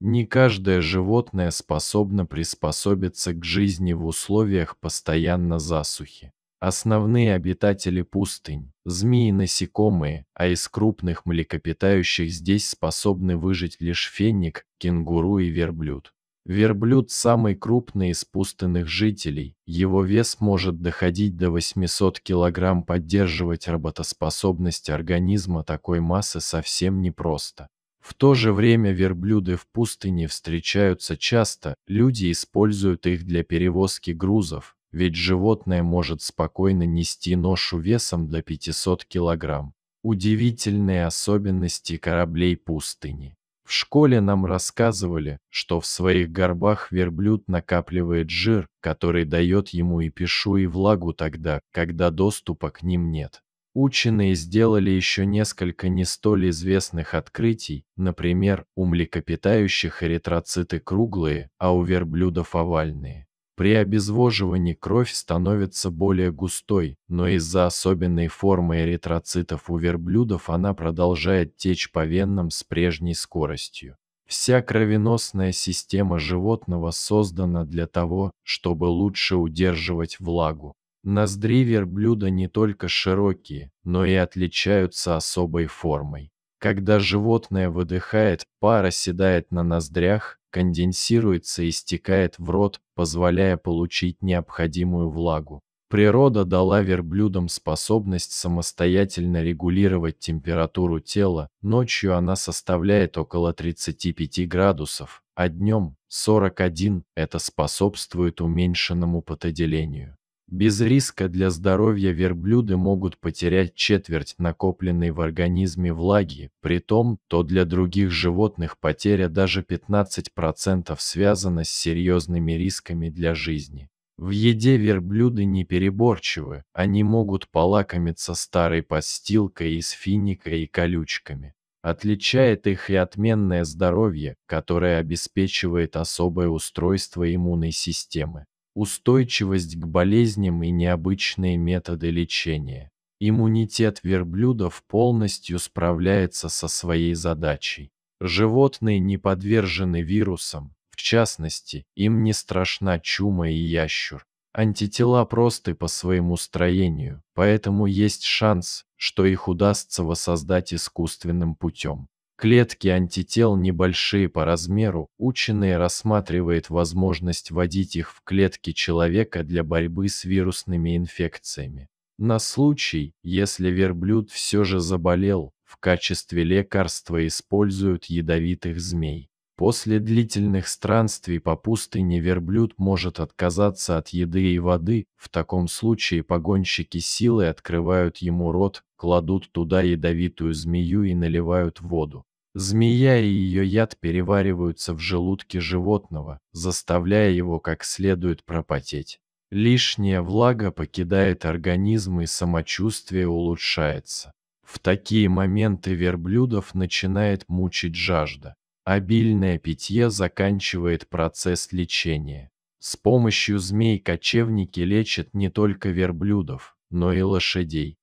Не каждое животное способно приспособиться к жизни в условиях постоянно засухи. Основные обитатели пустынь – змеи и насекомые, а из крупных млекопитающих здесь способны выжить лишь феник, кенгуру и верблюд. Верблюд – самый крупный из пустынных жителей, его вес может доходить до 800 кг, поддерживать работоспособность организма такой массы совсем непросто. В то же время верблюды в пустыне встречаются часто, люди используют их для перевозки грузов, ведь животное может спокойно нести ношу весом до 500 кг. Удивительные особенности кораблей пустыни. В школе нам рассказывали, что в своих горбах верблюд накапливает жир, который дает ему и пишу, и влагу тогда, когда доступа к ним нет. Ученые сделали еще несколько не столь известных открытий, например, у млекопитающих эритроциты круглые, а у верблюдов овальные. При обезвоживании кровь становится более густой, но из-за особенной формы эритроцитов у верблюдов она продолжает течь по венам с прежней скоростью. Вся кровеносная система животного создана для того, чтобы лучше удерживать влагу. Ноздри верблюда не только широкие, но и отличаются особой формой. Когда животное выдыхает, пар оседает на ноздрях, конденсируется и стекает в рот, позволяя получить необходимую влагу. Природа дала верблюдам способность самостоятельно регулировать температуру тела, ночью она составляет около 35 градусов, а днем – 41, это способствует уменьшенному потоделению. Без риска для здоровья верблюды могут потерять четверть накопленной в организме влаги, при том, то для других животных потеря даже 15% связана с серьезными рисками для жизни. В еде верблюды не переборчивы, они могут полакомиться старой постилкой из финика и колючками. Отличает их и отменное здоровье, которое обеспечивает особое устройство иммунной системы устойчивость к болезням и необычные методы лечения. Иммунитет верблюдов полностью справляется со своей задачей. Животные не подвержены вирусам, в частности, им не страшна чума и ящур. Антитела просты по своему строению, поэтому есть шанс, что их удастся воссоздать искусственным путем. Клетки антител небольшие по размеру, ученые рассматривают возможность вводить их в клетки человека для борьбы с вирусными инфекциями. На случай, если верблюд все же заболел, в качестве лекарства используют ядовитых змей. После длительных странствий по пустыне верблюд может отказаться от еды и воды, в таком случае погонщики силы открывают ему рот, кладут туда ядовитую змею и наливают воду. Змея и ее яд перевариваются в желудке животного, заставляя его как следует пропотеть. Лишняя влага покидает организм и самочувствие улучшается. В такие моменты верблюдов начинает мучить жажда. Обильное питье заканчивает процесс лечения. С помощью змей кочевники лечат не только верблюдов, но и лошадей.